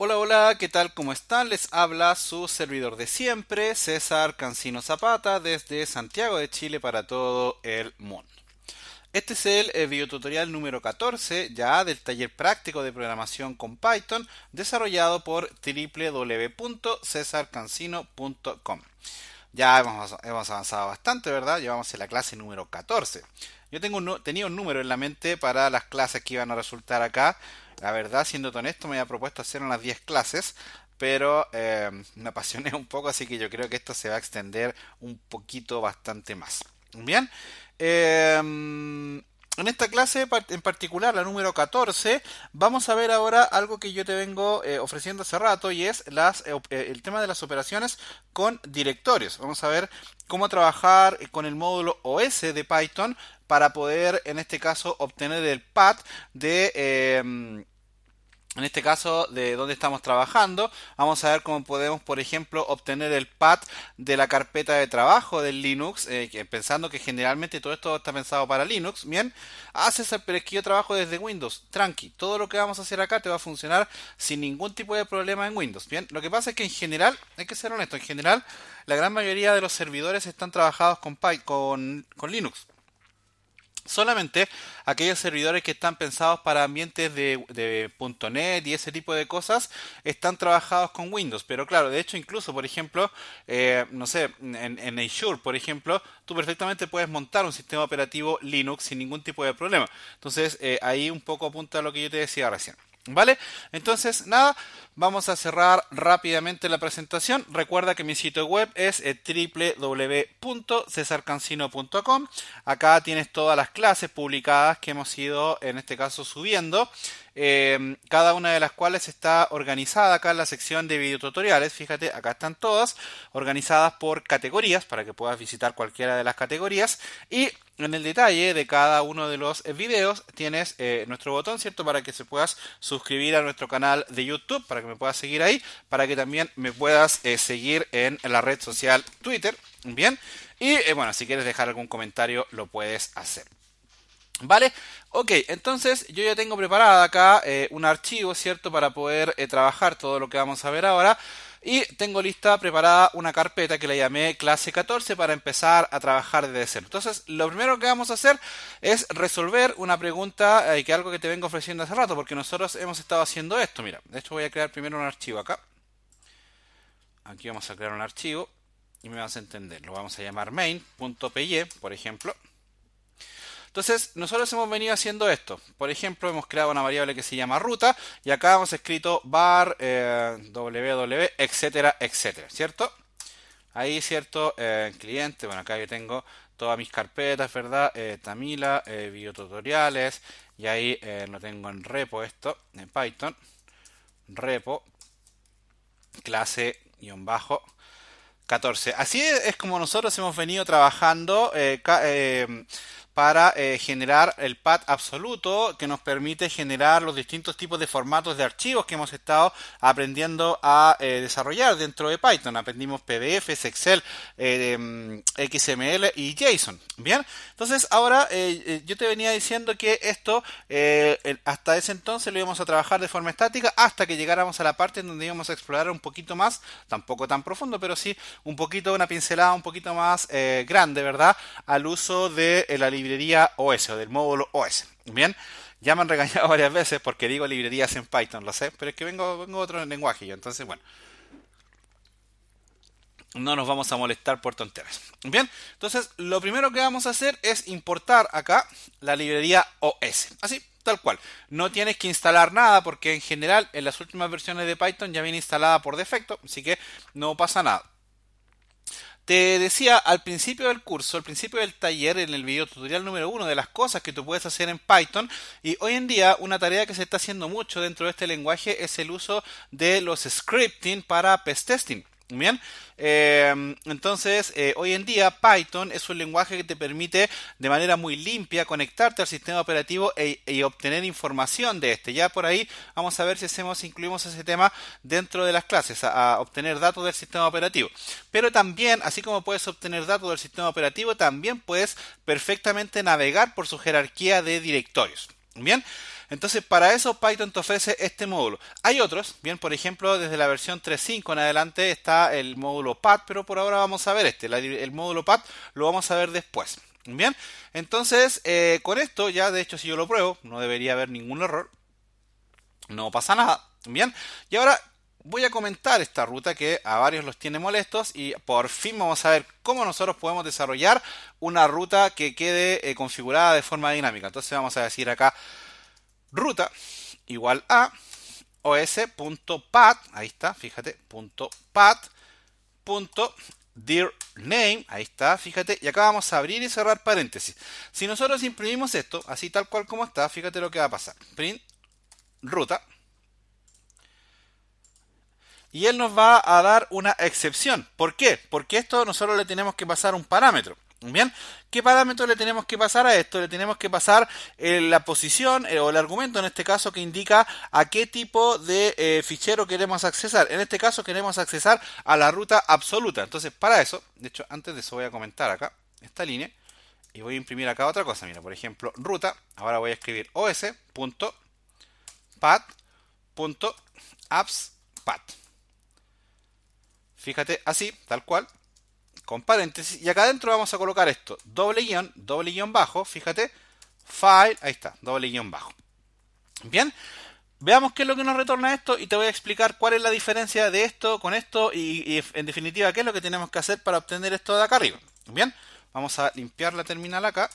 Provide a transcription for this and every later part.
Hola, hola, ¿qué tal? ¿Cómo están? Les habla su servidor de siempre, César Cancino Zapata, desde Santiago de Chile para todo el mundo. Este es el eh, videotutorial número 14 ya del taller práctico de programación con Python desarrollado por www.cesarcancino.com. Ya hemos, avanzado bastante, ¿verdad? Llevamos en la clase número 14. Yo tenía un número en la mente para las clases que iban a resultar acá, la verdad, siendo honesto, me había propuesto hacer unas 10 clases, pero eh, me apasioné un poco, así que yo creo que esto se va a extender un poquito bastante más. Bien, em, en esta clase en particular, la número 14, vamos a ver ahora algo que yo te vengo eh, ofreciendo hace rato y es eh, el tema de las operaciones con directorios. Vamos a ver cómo trabajar con el módulo OS de Python para poder, en este caso, obtener el pad de... Em, en este caso, de donde estamos trabajando, vamos a ver cómo podemos, por ejemplo, obtener el pad de la carpeta de trabajo del Linux, eh, pensando que generalmente todo esto está pensado para Linux. Bien, haces el pero trabajo desde Windows, tranqui, todo lo que vamos a hacer acá te va a funcionar sin ningún tipo de problema en Windows. Bien, lo que pasa es que en general, hay que ser honesto, en general, la gran mayoría de los servidores están trabajados con, con Linux solamente aquellos servidores que están pensados para ambientes de, de .NET y ese tipo de cosas están trabajados con Windows. Pero claro, de hecho incluso, por ejemplo, eh, no sé, en, en, Azure, por ejemplo, tú perfectamente puedes montar un sistema operativo Linux sin ningún tipo de problema. Entonces eh, ahí un poco apunta a lo que yo te decía recién. ¿Vale? Entonces, nada, vamos a cerrar rápidamente la presentación. Recuerda que mi sitio web es eh, www.cesarcancino.com. Acá tienes todas las clases publicadas que hemos ido, en este caso, subiendo. Em, cada una de las cuales está organizada acá en la sección de videotutoriales. Fíjate, acá están todas organizadas por categorías para que puedas visitar cualquiera de las categorías y en el detalle de cada uno de los videos tienes eh, nuestro botón, ¿cierto? Para que se puedas suscribir a nuestro canal de YouTube, para que me puedas seguir ahí, para que también me puedas eh, seguir en la red social Twitter, ¿bien? Y eh, bueno, si quieres dejar algún comentario lo puedes hacer. ¿Vale? Ok, entonces yo ya tengo preparada acá eh, un archivo, ¿cierto? Para poder eh, trabajar todo lo que vamos a ver ahora. Y tengo lista preparada una carpeta que la llamé clase 14 para empezar a trabajar desde cero. Entonces, lo primero que vamos a hacer es resolver una pregunta eh, que algo que te vengo ofreciendo hace rato, porque nosotros hemos estado haciendo esto. Mira, de hecho voy a crear primero un archivo acá. Aquí vamos a crear un archivo y me vas a entender. Lo vamos a llamar main.py, por ejemplo. Entonces, nosotros hemos venido haciendo esto. Por ejemplo, hemos creado una variable que se llama ruta y acá hemos escrito bar, www, eh, etcétera, etcétera, ¿cierto? Ahí, ¿cierto? Eh, cliente, bueno, acá yo tengo todas mis carpetas, ¿verdad? Eh, Tamila, videotutoriales, y ahí lo tengo en repo esto, en Python, repo, clase, guión bajo, 14. Así es, es como nosotros hemos venido trabajando para eh, generar el path absoluto que nos permite generar los distintos tipos de formatos de archivos que hemos estado aprendiendo a eh, desarrollar dentro de Python. Aprendimos PDFs, Excel, eh, em, XML y JSON. Bien, entonces ahora yo te venía diciendo que esto hasta ese entonces lo íbamos a trabajar de forma estática hasta que llegáramos a la parte en donde íbamos a explorar un poquito más, tampoco tan profundo, pero sí un poquito, una pincelada un poquito más grande, ¿verdad? Al uso de la librería OS o del módulo OS. Bien, ya me han regañado varias veces porque digo librerías en Python, lo sé, pero es que vengo, vengo otro lenguaje yo, entonces bueno. No nos vamos a molestar por tonterías. Bien, entonces lo primero que vamos a hacer es importar acá la librería OS. Así, tal cual. No tienes que instalar nada porque en general en las últimas versiones de Python ya viene instalada por defecto, así que no pasa nada. Te decía al principio del curso, al principio del taller, en el video tutorial número uno de las cosas que tú puedes hacer en Python. Y hoy en día una tarea que se está haciendo mucho dentro de este lenguaje es el uso de los scripting para pest testing. Bien, em, entonces eh, hoy en día Python es un lenguaje que te permite de manera muy limpia conectarte al sistema operativo e, y obtener información de este. Ya por ahí vamos a ver si hacemos, incluimos ese tema dentro de las clases, a obtener datos del sistema operativo. Pero también, así como puedes obtener datos del sistema operativo, también puedes perfectamente navegar por su jerarquía de directorios. Bien. Entonces, para eso Python te ofrece este módulo. Hay otros, bien, por ejemplo, desde la versión 3.5 en adelante está el módulo pad, pero por ahora vamos a ver este. el módulo path lo vamos a ver después. Bien, entonces eh, con esto ya, de hecho, si yo lo pruebo, no debería haber ningún error. No pasa nada. Bien, y ahora voy a comentar esta ruta que a varios los tiene molestos y por fin vamos a ver cómo nosotros podemos desarrollar una ruta que quede eh, configurada de forma dinámica. Entonces vamos a decir acá ruta igual a os.path, ahí está, fíjate, punto path, punto name, ahí está, fíjate, y acá vamos a abrir y cerrar paréntesis. Si nosotros imprimimos esto, así tal cual como está, fíjate lo que va a pasar. Print ruta. Y él nos va a dar una excepción. ¿Por qué? Porque esto nosotros le tenemos que pasar un parámetro. Bien, ¿qué parámetro le tenemos que pasar a esto? Le tenemos que pasar eh, la posición eh, o el argumento en este caso que indica a qué tipo de eh, fichero queremos accesar. En este caso queremos accesar a la ruta absoluta. Entonces, para eso, de hecho, antes de eso voy a comentar acá esta línea y voy a imprimir acá otra cosa. Mira, por ejemplo, ruta. Ahora voy a escribir os.pad.appspad Fíjate así, tal cual con paréntesis, y acá adentro vamos a colocar esto, doble guión, doble guión bajo, fíjate, file, ahí está, doble guión bajo. Bien, veamos qué es lo que nos retorna esto y te voy a explicar cuál es la diferencia de esto con esto y, y en definitiva qué es lo que tenemos que hacer para obtener esto de acá arriba. Bien, vamos a limpiar la terminal acá.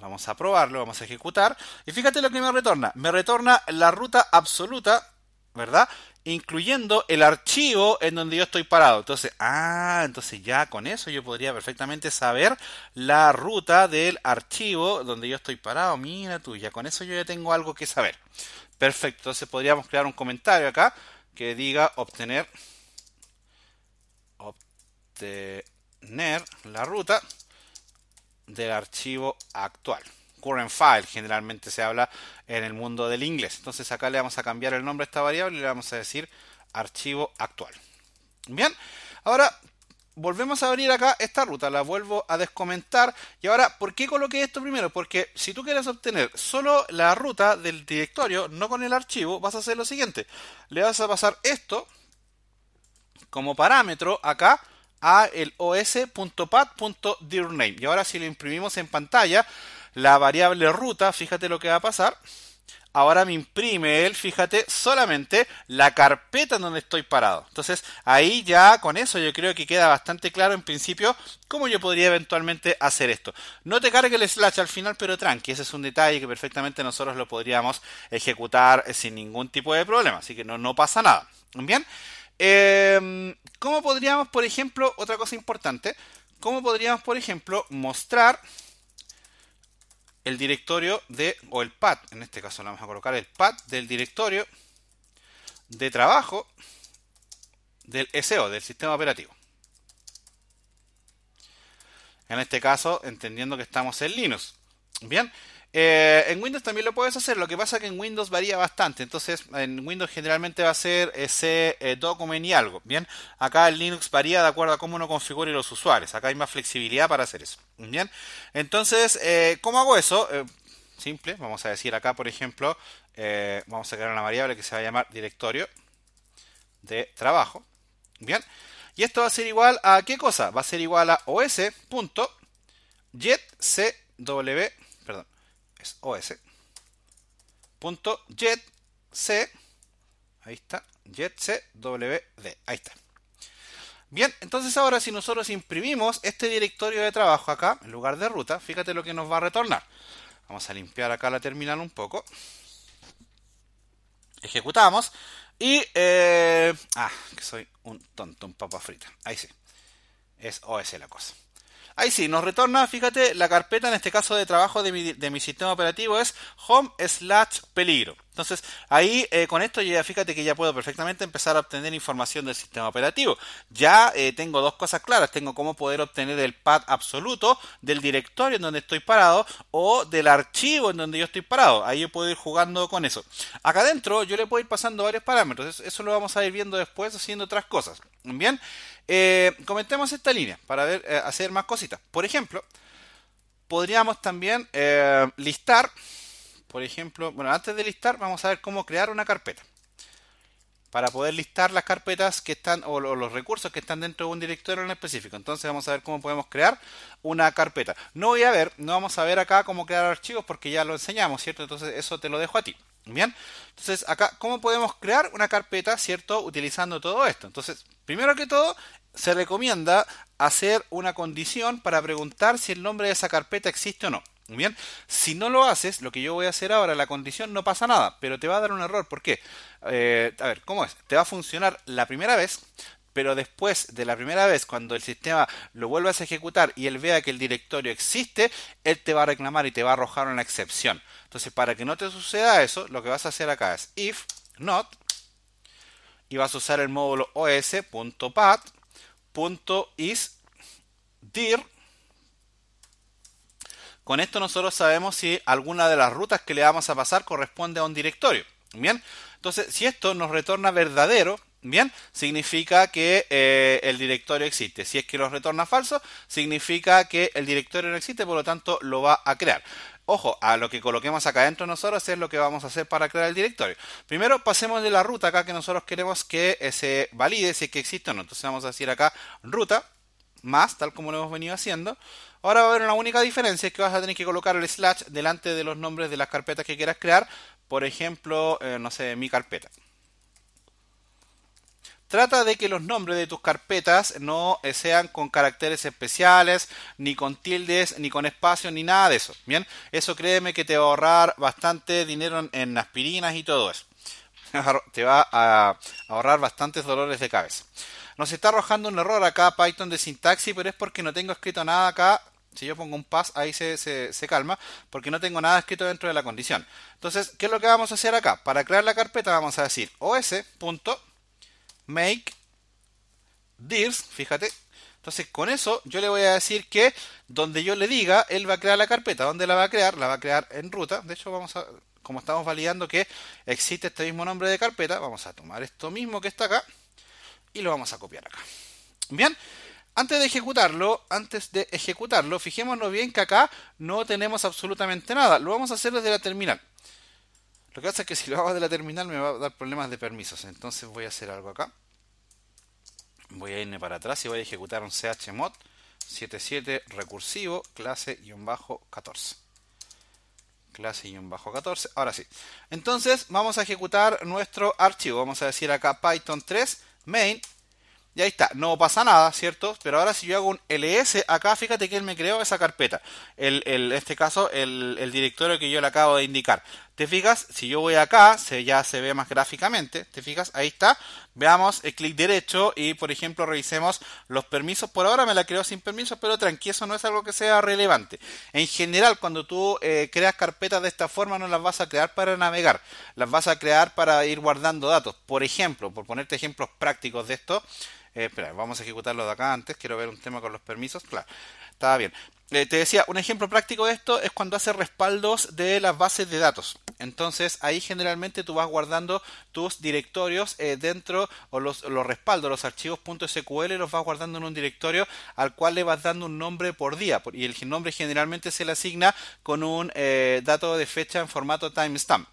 Vamos a probarlo, vamos a ejecutar. Y fíjate lo que me retorna. Me retorna la ruta absoluta, ¿verdad? incluyendo el archivo en donde yo estoy parado. Entonces, ah, entonces ya con eso yo podría perfectamente saber la ruta del archivo donde yo estoy parado. Mira tú, ya con eso yo ya tengo algo que saber. Perfecto, entonces podríamos crear un comentario acá que diga obtener obtener la ruta del archivo actual current file, generalmente se habla en el mundo del inglés. Entonces acá le vamos a cambiar el nombre a esta variable y le vamos a decir archivo actual. Bien, ahora volvemos a abrir acá esta ruta, la vuelvo a descomentar. Y ahora, ¿por qué coloqué esto primero? Porque si tú quieres obtener solo la ruta del directorio, no con el archivo, vas a hacer lo siguiente. Le vas a pasar esto como parámetro acá a el Y ahora si lo imprimimos en pantalla, la variable ruta, fíjate lo que va a pasar. Ahora me imprime él, fíjate, solamente la carpeta en donde estoy parado. Entonces, ahí ya con eso yo creo que queda bastante claro en principio cómo yo podría eventualmente hacer esto. No te cargue el slash al final, pero tranqui, ese es un detalle que perfectamente nosotros lo podríamos ejecutar eh, sin ningún tipo de problema. Así que no, no pasa nada. Bien. Em, ¿Cómo podríamos, por ejemplo, otra cosa importante? ¿Cómo podríamos, por ejemplo, mostrar el directorio de, o el pad, en este caso lo vamos a colocar el pad del directorio de trabajo del SEO, del sistema operativo. En este caso, entendiendo que estamos en Linux. Bien, eh, en Windows también lo puedes hacer, lo que pasa es que en Windows varía bastante, entonces en Windows generalmente va a ser ese eh, eh, document y algo, ¿bien? Acá el Linux varía de acuerdo a cómo uno configure los usuarios, acá hay más flexibilidad para hacer eso, ¿bien? Entonces, ¿cómo hago eso? simple, vamos a decir acá, por ejemplo, vamos a crear una variable que se va a llamar directorio de trabajo, ¿bien? Y esto va a ser igual a, ¿qué cosa? Va a ser igual a os.jetcw es OS. Punto ahí está, jetcwd, ahí está. Bien, entonces ahora si nosotros imprimimos este directorio de trabajo acá, en lugar de ruta, fíjate lo que nos va a retornar. Vamos a limpiar acá la terminal un poco. Ejecutamos. Y... Eh, ah, que soy un tonto, un papa frita. Ahí sí. Es OS la cosa. Ahí sí, nos retorna, fíjate, la carpeta en este caso de trabajo de mi, sistema operativo es home slash peligro. Entonces, ahí eh, con esto ya fíjate que ya puedo perfectamente empezar a obtener información del sistema operativo. Ya eh, tengo dos cosas claras. Tengo cómo poder obtener el pad absoluto del directorio en donde estoy parado o del archivo en donde yo estoy parado. Ahí yo puedo ir jugando con eso. Acá adentro yo le puedo ir pasando varios parámetros. Eso lo vamos a ir viendo después haciendo otras cosas. Bien, eh, comentemos esta línea para hacer más cositas. Por ejemplo, podríamos también listar por ejemplo, bueno, antes de listar vamos a ver cómo crear una carpeta. Para poder listar las carpetas que están o los recursos que están dentro de un directorio en específico. Entonces vamos a ver cómo podemos crear una carpeta. No voy a ver, no vamos a ver acá cómo crear archivos porque ya lo enseñamos, ¿cierto? Entonces eso te lo dejo a ti. Bien, entonces acá, ¿cómo podemos crear una carpeta, cierto? Utilizando todo esto. Entonces, primero que todo, se recomienda hacer una condición para preguntar si el nombre de esa carpeta existe o no. Muy bien, si no lo haces, lo que yo voy a hacer ahora, la condición no pasa nada, pero te va a dar un error. ¿Por qué? Eh, a ver, ¿cómo es? Te va a funcionar la primera vez, pero después de la primera vez, cuando el sistema lo vuelvas a ejecutar y él vea que el directorio existe, él te va a reclamar y te va a arrojar una excepción. Entonces, para que no te suceda eso, lo que vas a hacer acá es if not y vas a usar el módulo os.path.isdir. Con esto nosotros sabemos si alguna de las rutas que le vamos a pasar corresponde a un directorio. Bien, entonces si esto nos retorna verdadero, bien, significa que eh, el directorio existe. Si es que nos retorna falso, significa que el directorio no existe, por lo tanto lo va a crear. Ojo, a lo que coloquemos acá dentro nosotros es lo que vamos a hacer para crear el directorio. Primero pasemos de la ruta acá que nosotros queremos que eh, se valide si es que existe o no. Entonces vamos a decir acá ruta más, tal como lo hemos venido haciendo. Ahora va a haber una única diferencia, es que vas a tener que colocar el slash delante de los nombres de las carpetas que quieras crear. Por ejemplo, eh, no sé, mi carpeta. Trata de que los nombres de tus carpetas no eh, sean con caracteres especiales, ni con tildes, ni con espacio, ni nada de eso. Bien, eso créeme que te va a ahorrar bastante dinero en aspirinas y todo eso. Te va a ahorrar bastantes dolores de cabeza. Nos está arrojando un error acá Python de sintaxis, pero es porque no tengo escrito nada acá si yo pongo un pass, ahí se, se, calma, porque no tengo nada escrito dentro de la condición. Entonces, ¿qué es lo que vamos a hacer acá? Para crear la carpeta vamos a decir os.make dirs, fíjate. Entonces, con eso yo le voy a decir que donde yo le diga, él va a crear la carpeta. ¿Dónde la va a crear? La va a crear en ruta. De hecho, vamos a, como estamos validando que existe este mismo nombre de carpeta, vamos a tomar esto mismo que está acá y lo vamos a copiar acá. Bien, antes de ejecutarlo, antes de ejecutarlo, fijémonos bien que acá no tenemos absolutamente nada. Lo vamos a hacer desde la terminal. Lo que pasa es que si lo hago desde la terminal me va a dar problemas de permisos. Entonces voy a hacer algo acá. Voy a irme para atrás y voy a ejecutar un chmod 77 recursivo clase-14. y un bajo Clase-14. y un bajo Ahora sí. Entonces vamos a ejecutar nuestro archivo. Vamos a decir acá Python 3 main y ahí está, no pasa nada, ¿cierto? Pero ahora si yo hago un ls acá, fíjate que él me creó esa carpeta. en este caso, el, el directorio que yo le acabo de indicar. ¿Te fijas? Si yo voy acá, se, ya se ve más gráficamente. ¿Te fijas? Ahí está. Veamos el clic derecho y, por ejemplo, revisemos los permisos. Por ahora me la creo sin permisos, pero tranqui, eso no es algo que sea relevante. En general, cuando tú eh, creas carpetas de esta forma, no las vas a crear para navegar. Las vas a crear para ir guardando datos. Por ejemplo, por ponerte ejemplos prácticos de esto. Eh, espera, vamos a ejecutarlo de acá antes. Quiero ver un tema con los permisos. Claro, está bien. Eh, te decía, un ejemplo práctico de esto es cuando hace respaldos de las bases de datos. Entonces ahí generalmente tú vas guardando tus directorios eh, dentro o los, respaldos, los archivos .sql los vas guardando en un directorio al cual le vas dando un nombre por día y el nombre generalmente se le asigna con un eh, dato de fecha en formato timestamp.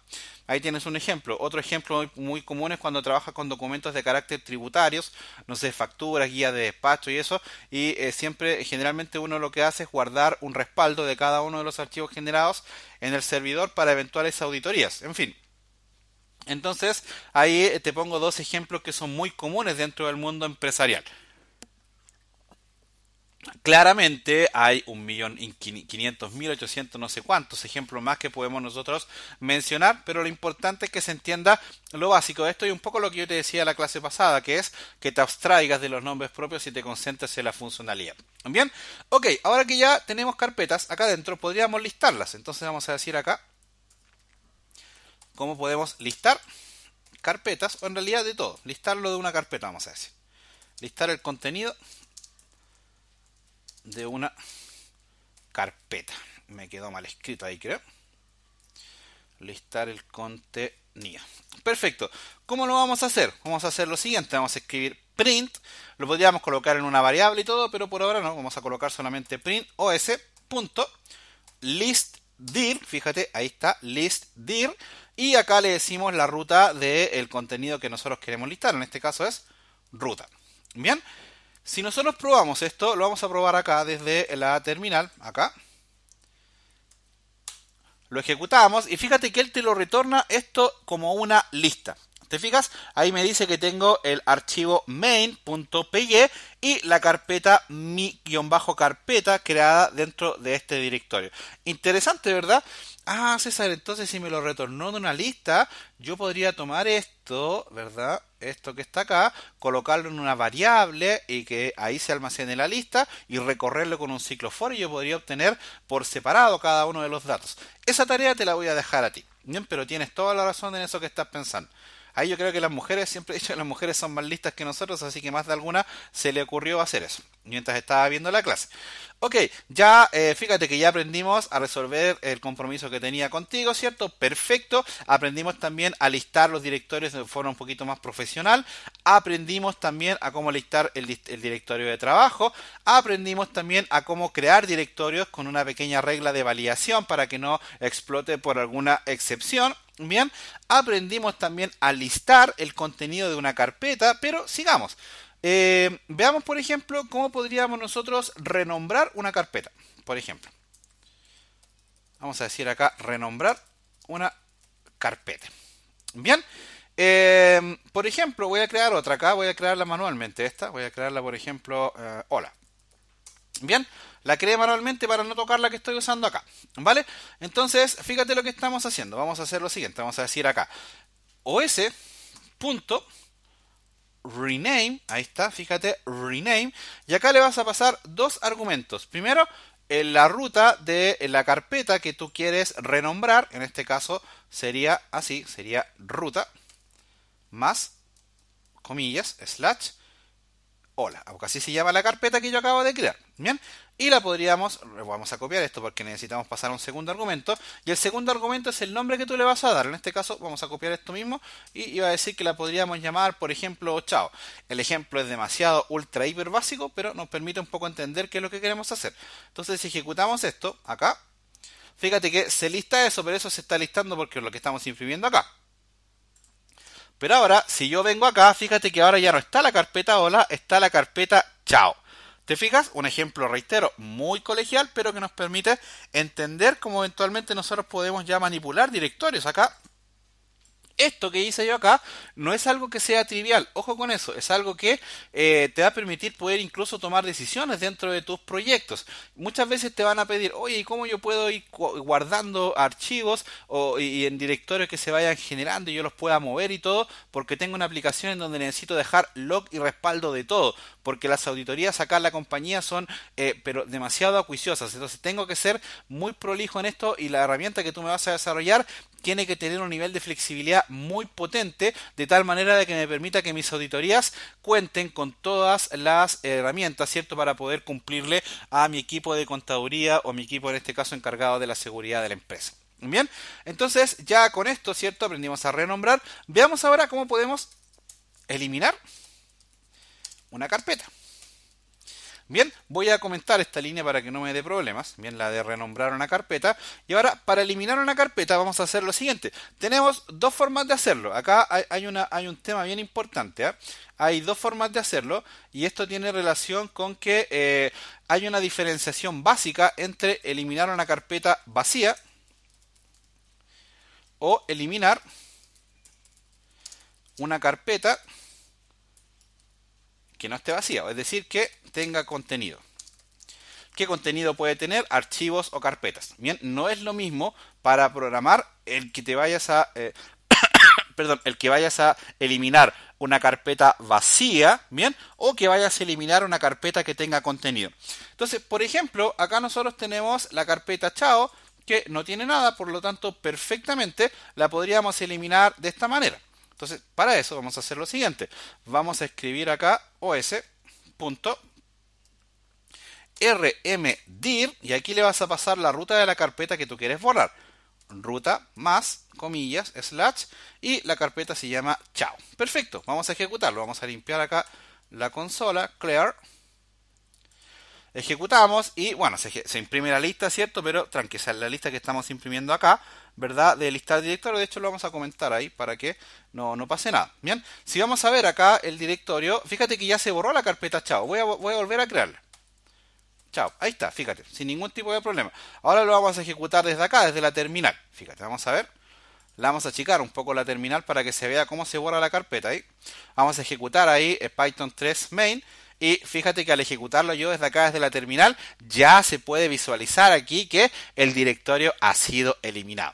Ahí tienes un ejemplo. Otro ejemplo muy, común es cuando trabajas con documentos de carácter tributarios, no sé, facturas, guías de despacho y eso. Y eh, siempre, generalmente uno lo que hace es guardar un respaldo de cada uno de los archivos generados en el servidor para eventuales auditorías. En fin. Entonces, ahí eh, te pongo dos ejemplos que son muy comunes dentro del mundo empresarial. Claramente hay un millón quinientos mil ochocientos no sé cuántos ejemplos más que podemos nosotros mencionar, pero lo importante es que se entienda lo básico de esto y un poco lo que yo te decía la clase pasada, que es que te abstraigas de los nombres propios y te concentres en la funcionalidad. Bien, ok, ahora que ya tenemos carpetas acá adentro, podríamos listarlas. Entonces vamos a decir acá cómo podemos listar carpetas, o en realidad de todo, listarlo de una carpeta, vamos a decir. Listar el contenido de una carpeta. Me quedó mal escrito ahí, creo. Listar el contenido. Perfecto. ¿Cómo lo vamos a hacer? Vamos a hacer lo siguiente. Vamos a escribir print. Lo podríamos colocar en una variable y todo, pero por ahora no. Vamos a colocar solamente print os. list dir. Fíjate, ahí está, list dir. Y acá le decimos la ruta del contenido que nosotros queremos listar. En este caso es ruta. Bien. Si nosotros probamos esto, lo vamos a probar acá desde la terminal, acá. Lo ejecutamos y fíjate que él te lo retorna esto como una lista. ¿Te fijas? Ahí me dice que tengo el archivo main.py y la carpeta mi-carpeta creada dentro de este directorio. Interesante, ¿verdad? Ah, César, entonces si me lo retornó de una lista, yo podría tomar esto, ¿verdad? Esto que está acá, colocarlo en una variable y que ahí se almacene la lista y recorrerlo con un ciclo for y yo podría obtener por separado cada uno de los datos. Esa tarea te la voy a dejar a ti. Bien, pero tienes toda la razón en eso que estás pensando. Ahí yo creo que las mujeres, siempre he dicho, que las mujeres son más listas que nosotros, así que más de alguna se le ocurrió hacer eso, mientras estaba viendo la clase. Ok, ya eh, fíjate que ya aprendimos a resolver el compromiso que tenía contigo, ¿cierto? Perfecto. Aprendimos también a listar los directorios de forma un poquito más profesional. Aprendimos también a cómo listar el, el directorio de trabajo. Aprendimos también a cómo crear directorios con una pequeña regla de validación para que no explote por alguna excepción. Bien, aprendimos también a listar el contenido de una carpeta, pero sigamos. Eh, veamos, por ejemplo, cómo podríamos nosotros renombrar una carpeta. Por ejemplo, vamos a decir acá renombrar una carpeta. Bien, eh, por ejemplo, voy a crear otra acá, voy a crearla manualmente esta, voy a crearla, por ejemplo, eh, hola. Bien, la creé manualmente para no tocar la que estoy usando acá, ¿vale? Entonces, fíjate lo que estamos haciendo. Vamos a hacer lo siguiente, vamos a decir acá, os rename, ahí está, fíjate, rename, y acá le vas a pasar dos argumentos. Primero, eh, la ruta de eh, la carpeta que tú quieres renombrar, en este caso sería así, sería ruta más comillas slash hola, aunque así se llama la carpeta que yo acabo de crear. Bien, y la podríamos, vamos a copiar esto porque necesitamos pasar un segundo argumento, y el segundo argumento es el nombre que tú le vas a dar, en este caso vamos a copiar esto mismo y iba a decir que la podríamos llamar, por ejemplo, chao. El ejemplo es demasiado ultra hiper básico, pero nos permite un poco entender qué es lo que queremos hacer. Entonces, si ejecutamos esto acá, fíjate que se lista eso, pero eso se está listando porque es lo que estamos imprimiendo acá. Pero ahora, si yo vengo acá, fíjate que ahora ya no está la carpeta hola, está la carpeta chao. ¿Te fijas? Un ejemplo, reitero, muy colegial, pero que nos permite entender cómo eventualmente nosotros podemos ya manipular directorios. Acá esto que hice yo acá no es algo que sea trivial, ojo con eso, es algo que eh, te va a permitir poder incluso tomar decisiones dentro de tus proyectos. Muchas veces te van a pedir, oye, ¿y cómo yo puedo ir guardando archivos o, y, en directorios que se vayan generando y yo los pueda mover y todo? Porque tengo una aplicación en donde necesito dejar log y respaldo de todo, porque las auditorías acá en la compañía son eh, pero demasiado acuiciosas, entonces tengo que ser muy prolijo en esto y la herramienta que tú me vas a desarrollar tiene que tener un nivel de flexibilidad muy potente, de tal manera de que me permita que mis auditorías cuenten con todas las herramientas, ¿cierto?, para poder cumplirle a mi equipo de contaduría o mi equipo, en este caso, encargado de la seguridad de la empresa. Bien, entonces ya con esto, ¿cierto? Aprendimos a renombrar. Veamos ahora cómo podemos eliminar una carpeta. Bien, voy a comentar esta línea para que no me dé problemas. Bien, la de renombrar una carpeta. Y ahora, para eliminar una carpeta, vamos a hacer lo siguiente. Tenemos dos formas de hacerlo. Acá hay, un tema bien importante. ¿ah? Hay dos formas de hacerlo. Y esto tiene relación con que eh, hay una diferenciación básica entre eliminar una carpeta vacía o eliminar una carpeta que no esté vacía, es decir, que tenga contenido. ¿Qué contenido puede tener? Archivos o carpetas. Bien, no es lo mismo para programar el que te vayas a... Eh, perdón, el que vayas a eliminar una carpeta vacía, ¿bien? O que vayas a eliminar una carpeta que tenga contenido. Entonces, por ejemplo, acá nosotros tenemos la carpeta chao, que no tiene nada, por lo tanto, perfectamente la podríamos eliminar de esta manera. Entonces, para eso vamos a hacer lo siguiente. Vamos a escribir acá os.rmdir y aquí le vas a pasar la ruta de la carpeta que tú quieres borrar. Ruta más comillas slash y la carpeta se llama chao. Perfecto, vamos a ejecutarlo. Vamos a limpiar acá la consola clear. Ejecutamos y bueno, se, se imprime la lista, ¿cierto? Pero tranquila, la lista que estamos imprimiendo acá ¿verdad? De listar directorio, de hecho lo vamos a comentar ahí para que no, pase nada. Bien, si vamos a ver acá el directorio, fíjate que ya se borró la carpeta, chao, voy a, voy a volver a crearla. Chao, ahí está, fíjate, sin ningún tipo de problema. Ahora lo vamos a ejecutar desde acá, desde la terminal. Fíjate, vamos a ver. La vamos a achicar un poco la terminal para que se vea cómo se borra la carpeta ahí. Vamos a ejecutar ahí eh, Python 3 main y fíjate que al ejecutarlo yo desde acá, desde la terminal, ya se puede visualizar aquí que el directorio ha sido eliminado.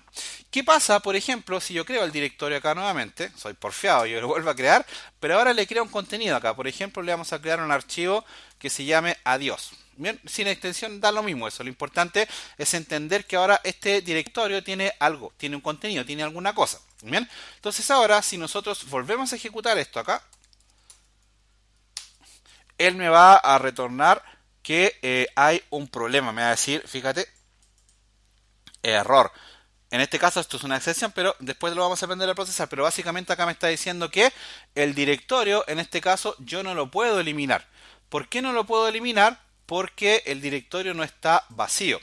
¿Qué pasa, por ejemplo, si yo creo el directorio acá nuevamente? Soy porfiado, yo lo vuelvo a crear, pero ahora le creo un contenido acá. Por ejemplo, le vamos a crear un archivo que se llame adiós. Bien, sin extensión da lo mismo eso. Lo importante es entender que ahora este directorio tiene algo, tiene un contenido, tiene alguna cosa. Bien, entonces ahora si nosotros volvemos a ejecutar esto acá, él me va a retornar que eh, hay un problema. Me va a decir, fíjate, error. En este caso esto es una excepción, pero después lo vamos a aprender a procesar. Pero básicamente acá me está diciendo que el directorio, en este caso, yo no lo puedo eliminar. ¿Por qué no lo puedo eliminar? Porque el directorio no está vacío.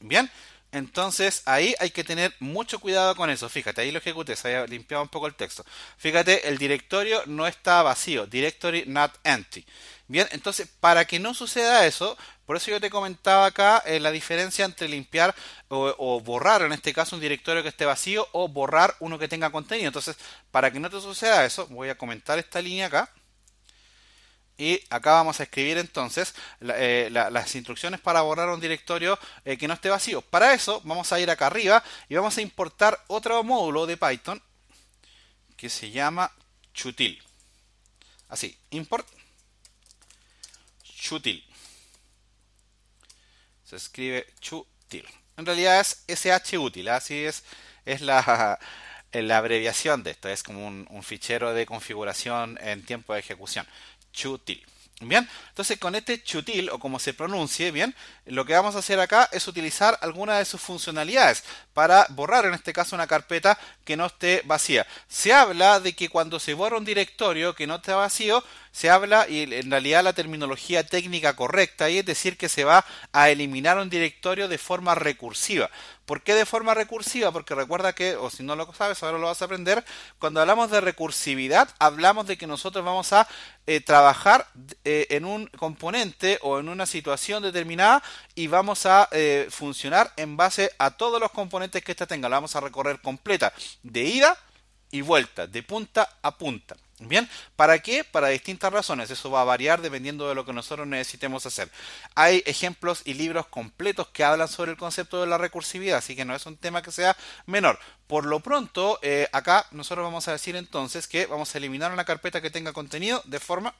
Bien, entonces ahí hay que tener mucho cuidado con eso. Fíjate, ahí lo ejecuté, se ha limpiado un poco el texto. Fíjate, el directorio no está vacío. Directory not empty. Bien, entonces para que no suceda eso, por eso yo te comentaba acá eh, la diferencia entre limpiar o, borrar, en este caso un directorio que esté vacío o borrar uno que tenga contenido. Entonces, para que no te suceda eso, voy a comentar esta línea acá. Y acá vamos a escribir entonces eh, las instrucciones para borrar un directorio eh, que no esté vacío. Para eso vamos a ir acá arriba y vamos a importar otro módulo de Python que se llama chutil. Así, import chutil. Se escribe chutil. En realidad es shutil útil, así ¿ah? es, es la, la abreviación de esto. Es como un fichero de configuración en tiempo de ejecución. Chutil. Bien, entonces con este chutil o como se pronuncie, bien, lo que vamos a hacer acá es utilizar alguna de sus funcionalidades para borrar en este caso una carpeta que no esté vacía. Se habla de que cuando se borra un directorio que no está vacío, se habla y en realidad la terminología técnica correcta y es decir que se va a eliminar un directorio de forma recursiva. ¿Por qué de forma recursiva? Porque recuerda que, o si no lo sabes, ahora lo vas a aprender, cuando hablamos de recursividad, hablamos de que nosotros vamos a eh, trabajar eh, en un componente o en una situación determinada y vamos a eh, funcionar en base a todos los componentes que ésta tenga. La vamos a recorrer completa, de ida y vuelta, de punta a punta. Bien, ¿para qué? Para distintas razones. Eso va a variar dependiendo de lo que nosotros necesitemos hacer. Hay ejemplos y libros completos que hablan sobre el concepto de la recursividad, así que no es un tema que sea menor. Por lo pronto, eh, acá nosotros vamos a decir entonces que vamos a eliminar una carpeta que tenga contenido de forma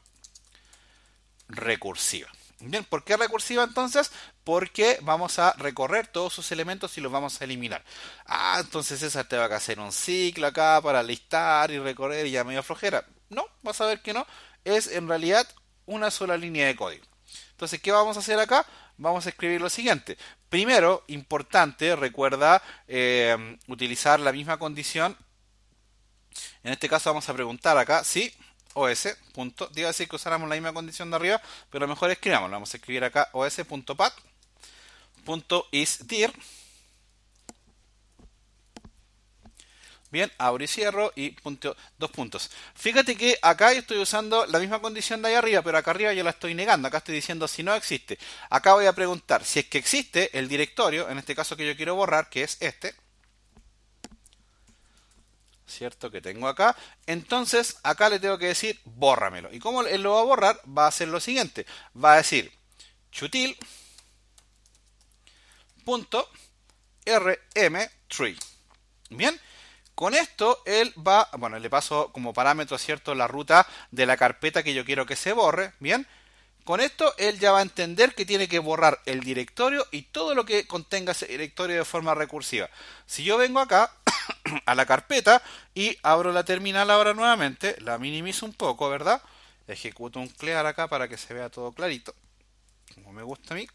recursiva. Bien, ¿por qué recursiva entonces? Porque vamos a recorrer todos sus elementos y los vamos a eliminar. Ah, entonces esa te va a hacer un ciclo acá para listar y recorrer y ya medio flojera. No, vas a ver que no. Es en realidad una sola línea de código. Entonces, ¿qué vamos a hacer acá? Vamos a escribir lo siguiente. Primero, importante, recuerda eh, utilizar la misma condición. En este caso vamos a preguntar acá, ¿sí? os. Punto. Digo así que usáramos la misma condición de arriba, pero a lo mejor escribamos. Vamos a escribir acá dir Bien, abro y cierro y dos puntos. Fíjate que acá estoy usando la misma condición de ahí arriba, pero acá arriba yo la estoy negando. Acá estoy diciendo si no existe. Acá voy a preguntar si es que existe el directorio, en este caso que yo quiero borrar, que es este. ¿cierto? Que tengo acá. Entonces, acá le tengo que decir, bórramelo. ¿Y cómo él lo va a borrar? Va a hacer lo siguiente. Va a decir, chutil, punto, rm tree Bien. Con esto él va, bueno, le paso como parámetro, ¿cierto? La ruta de la carpeta que yo quiero que se borre, ¿bien? Con esto él ya va a entender que tiene que borrar el directorio y todo lo que contenga ese directorio de forma recursiva. Si yo vengo acá a la carpeta y abro la terminal ahora nuevamente, la minimizo un poco, ¿verdad? Ejecuto un clear acá para que se vea todo clarito, como me gusta a mí.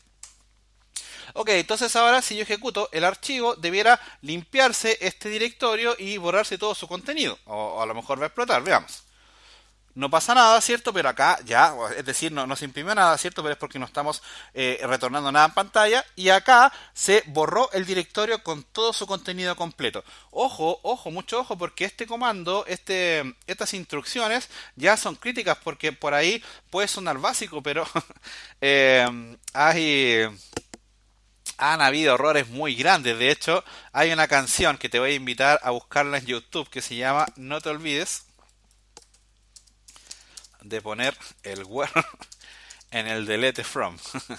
Ok, entonces ahora si yo ejecuto el archivo, debiera limpiarse este directorio y borrarse todo su contenido, o, a lo mejor va a explotar, veamos no pasa nada, ¿cierto? Pero acá ya, es decir, no, se imprimió nada, ¿cierto? Pero es porque no estamos eh, retornando nada en pantalla. Y acá se borró el directorio con todo su contenido completo. Ojo, ojo, mucho ojo, porque este comando, este, estas instrucciones ya son críticas, porque por ahí puede sonar básico, pero eh, han habido errores muy grandes. De hecho, hay una canción que te voy a invitar a buscarla en YouTube que se llama No te olvides de poner el where en el delete from.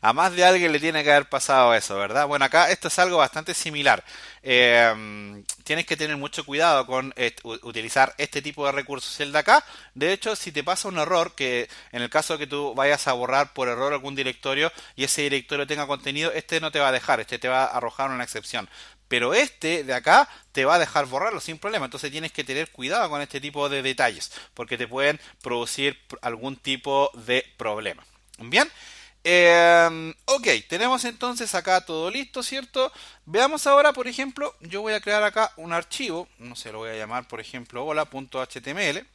a más de alguien le tiene que haber pasado eso, ¿verdad? Bueno, acá esto es algo bastante similar. Em, tienes que tener mucho cuidado con utilizar este tipo de recursos. El de acá, de hecho, si te pasa un error, que en el caso que tú vayas a borrar por error algún directorio y ese directorio tenga contenido, este no te va a dejar, este te va a arrojar una excepción. Pero este de acá te va a dejar borrarlo sin problema. Entonces tienes que tener cuidado con este tipo de detalles. Porque te pueden producir algún tipo de problema. Bien. Em, ok, tenemos entonces acá todo listo, ¿cierto? Veamos ahora, por ejemplo, yo voy a crear acá un archivo, no sé, lo voy a llamar, por ejemplo, hola.html.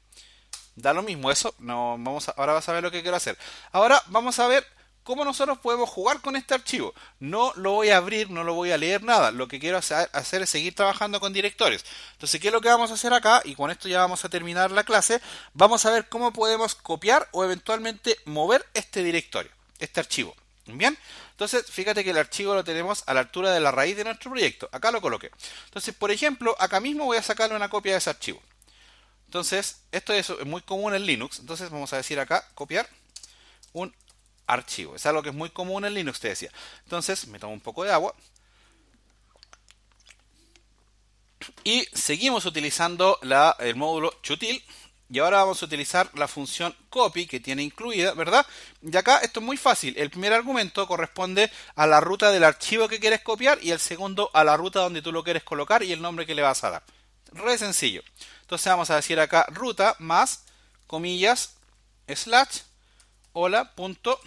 Da lo mismo eso, no, vamos ahora vas a ver lo que quiero hacer. Ahora vamos a ver cómo nosotros podemos jugar con este archivo. No lo voy a abrir, no lo voy a leer nada. Lo que quiero hacer es seguir trabajando con directorios. Entonces, ¿qué es lo que vamos a hacer acá? Y con esto ya vamos a terminar la clase. Vamos a ver cómo podemos copiar o eventualmente mover este directorio, este archivo. Bien, entonces fíjate que el archivo lo tenemos a la altura de la raíz de nuestro proyecto. Acá lo coloqué. Entonces, por ejemplo, acá mismo voy a sacarle una copia de ese archivo. Entonces, esto es muy común en Linux. Entonces, vamos a decir acá copiar un archivo. Es algo que es muy común en Linux, te decía. Entonces me tomo un poco de agua. Y seguimos utilizando el módulo chutil. Y ahora vamos a utilizar la función copy que tiene incluida, ¿verdad? Y acá esto es muy fácil. El primer argumento corresponde a la ruta del archivo que quieres copiar y el segundo a la ruta donde tú lo quieres colocar y el nombre que le vas a dar. Re sencillo. Entonces vamos a decir acá ruta más comillas slash hola.html.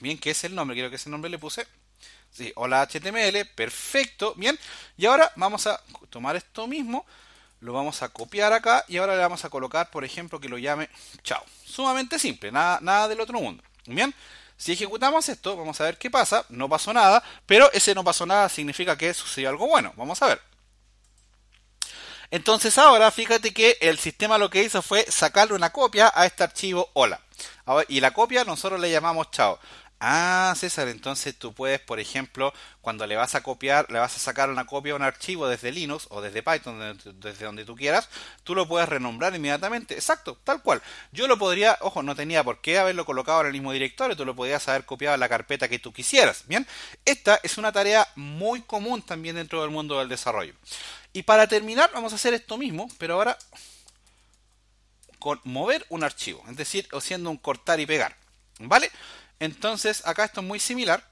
Bien, que es el nombre, quiero que ese nombre le puse. Sí, hola HTML, perfecto, bien. Y ahora vamos a tomar esto mismo, lo vamos a copiar acá y ahora le vamos a colocar, por ejemplo, que lo llame chao. Sumamente simple, nada, nada del otro mundo. Bien, si ejecutamos esto, vamos a ver qué pasa. No pasó nada, pero ese no pasó nada significa que sucedió algo bueno. Vamos a ver. Entonces ahora fíjate que el sistema lo que hizo fue sacarle una copia a este archivo hola. Y la copia nosotros le llamamos chao. Ah, César, entonces tú puedes, por ejemplo, cuando le vas a copiar, le vas a sacar una copia a un archivo desde Linux o desde Python, desde, donde tú quieras, tú lo puedes renombrar inmediatamente. Exacto, tal cual. Yo lo podría, ojo, no tenía por qué haberlo colocado en el mismo directorio, tú lo podías haber copiado a la carpeta que tú quisieras. Bien, esta es una tarea muy común también dentro del mundo del desarrollo. Y para terminar, vamos a hacer esto mismo, pero ahora con mover un archivo, es decir, haciendo un cortar y pegar. ¿Vale? Entonces, acá esto es muy similar.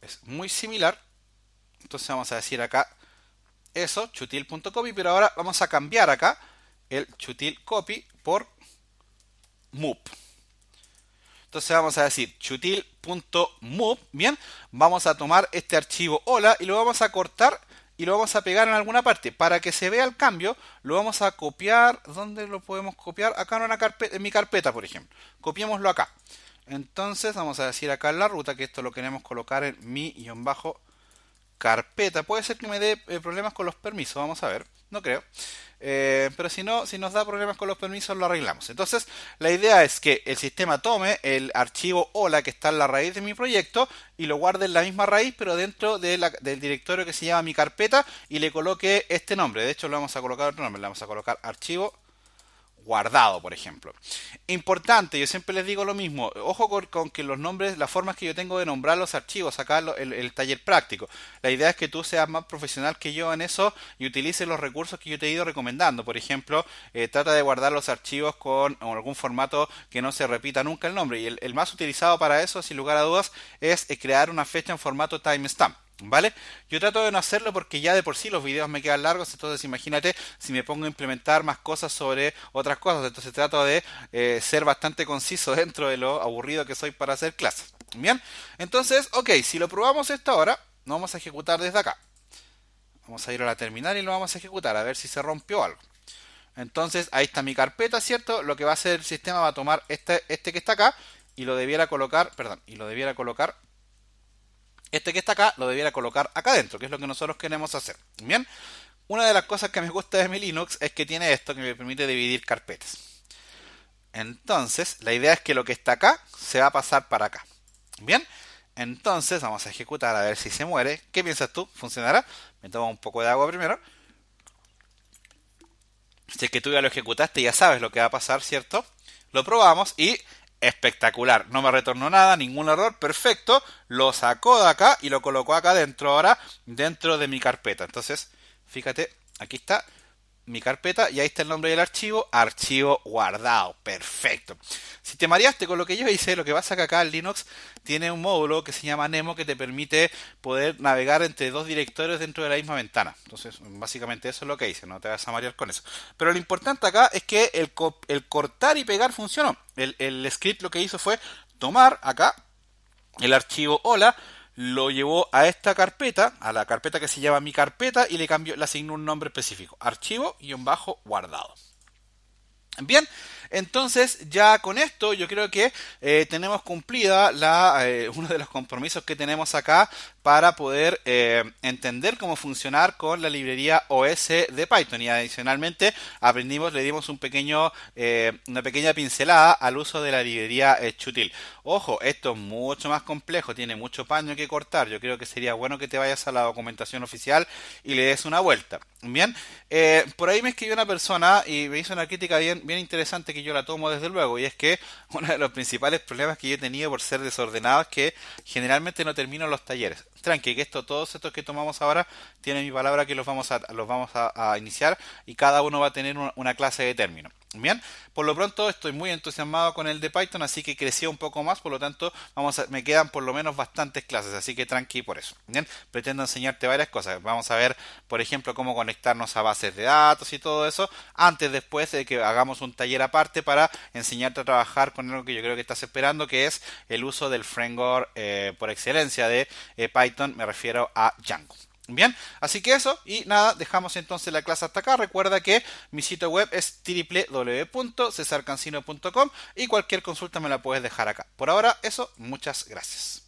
Es muy similar. Entonces vamos a decir acá eso, chutil.copy, pero ahora vamos a cambiar acá el chutil.copy copy por move. Entonces vamos a decir chutil.move, bien, vamos a tomar este archivo hola y lo vamos a cortar y lo vamos a pegar en alguna parte. Para que se vea el cambio, lo vamos a copiar. ¿Dónde lo podemos copiar? Acá en, carpeta, en mi carpeta, por ejemplo. Copiémoslo acá. Entonces vamos a decir acá en la ruta que esto lo queremos colocar en mi-carpeta. Puede ser que me dé eh, problemas con los permisos, vamos a ver no creo. Eh, pero si no, si nos da problemas con los permisos, lo arreglamos. Entonces, la idea es que el sistema tome el archivo hola que está en la raíz de mi proyecto y lo guarde en la misma raíz, pero dentro del directorio que se llama mi carpeta y le coloque este nombre. De hecho, lo vamos a colocar otro nombre, le vamos a colocar archivo guardado, por ejemplo. Importante, yo siempre les digo lo mismo, ojo con, que los nombres, las formas que yo tengo de nombrar los archivos, acá el, el, taller práctico. La idea es que tú seas más profesional que yo en eso y utilices los recursos que yo te he ido recomendando. Por ejemplo, eh, trata de guardar los archivos con algún formato que no se repita nunca el nombre. Y el, el más utilizado para eso, sin lugar a dudas, es eh, crear una fecha en formato timestamp. ¿Vale? Yo trato de no hacerlo porque ya de por sí los videos me quedan largos, entonces imagínate si me pongo a implementar más cosas sobre otras cosas, entonces trato de eh, ser bastante conciso dentro de lo aburrido que soy para hacer clases. Bien, entonces, ok, si lo probamos esto ahora lo vamos a ejecutar desde acá. Vamos a ir a la terminal y lo vamos a ejecutar, a ver si se rompió algo. Entonces, ahí está mi carpeta, ¿cierto? Lo que va a hacer el sistema va a tomar este, este que está acá y lo debiera colocar, perdón, y lo debiera colocar este que está acá lo debiera colocar acá adentro, que es lo que nosotros queremos hacer. Bien, una de las cosas que me gusta de mi Linux es que tiene esto que me permite dividir carpetas. Entonces, la idea es que lo que está acá se va a pasar para acá. Bien, entonces vamos a ejecutar a ver si se muere. ¿Qué piensas tú? ¿Funcionará? Me tomo un poco de agua primero. Si es que tú ya lo ejecutaste, ya sabes lo que va a pasar, ¿cierto? Lo probamos y espectacular. No me retornó nada, ningún error, perfecto. Lo sacó de acá y lo colocó acá dentro ahora, dentro de mi carpeta. Entonces, fíjate, aquí está mi carpeta y ahí está el nombre del archivo, archivo guardado, perfecto. Si te mareaste con lo que yo hice, lo que vas es que acá en Linux tiene un módulo que se llama Nemo que te permite poder navegar entre dos directorios dentro de la misma ventana. Entonces, básicamente eso es lo que hice, no te vas a marear con eso. Pero lo importante acá es que el, el cortar y pegar funcionó. El, el script lo que hizo fue tomar acá el archivo hola, lo llevó a esta carpeta, a la carpeta que se llama mi carpeta y le cambió, le asignó un nombre específico, archivo y un bajo guardado. Bien, entonces ya con esto yo creo que eh, tenemos cumplida la, eh, uno de los compromisos que tenemos acá para poder eh, entender cómo funcionar con la librería OS de Python. Y adicionalmente aprendimos, le dimos un pequeño, eh, una pequeña pincelada al uso de la librería eh, Chutil. Ojo, esto es mucho más complejo, tiene mucho paño que cortar. Yo creo que sería bueno que te vayas a la documentación oficial y le des una vuelta. Bien, por ahí me escribió una persona y me hizo una crítica bien, bien interesante que yo la tomo desde luego, y es que uno de los principales problemas que yo he tenido por ser desordenado es que generalmente no termino los talleres que esto, todos estos que tomamos ahora, tienen mi palabra que los vamos a, los vamos a, iniciar y cada uno va a tener una clase de término. Bien, por lo pronto estoy muy entusiasmado con el de Python, así que crecí un poco más, por lo tanto me quedan por lo menos bastantes clases, así que tranqui por eso. Bien, pretendo enseñarte varias cosas. Vamos a ver, por ejemplo, cómo conectarnos a bases de datos y todo eso, antes después de que hagamos un taller aparte para enseñarte a trabajar con algo que yo creo que estás esperando, que es el uso del framework eh, por excelencia de eh, Python, me refiero a Django. Bien, así que eso y nada, dejamos entonces la clase hasta acá. Recuerda que mi sitio web es www.cesarcancino.com y cualquier consulta me la puedes dejar acá. Por ahora, eso, muchas gracias.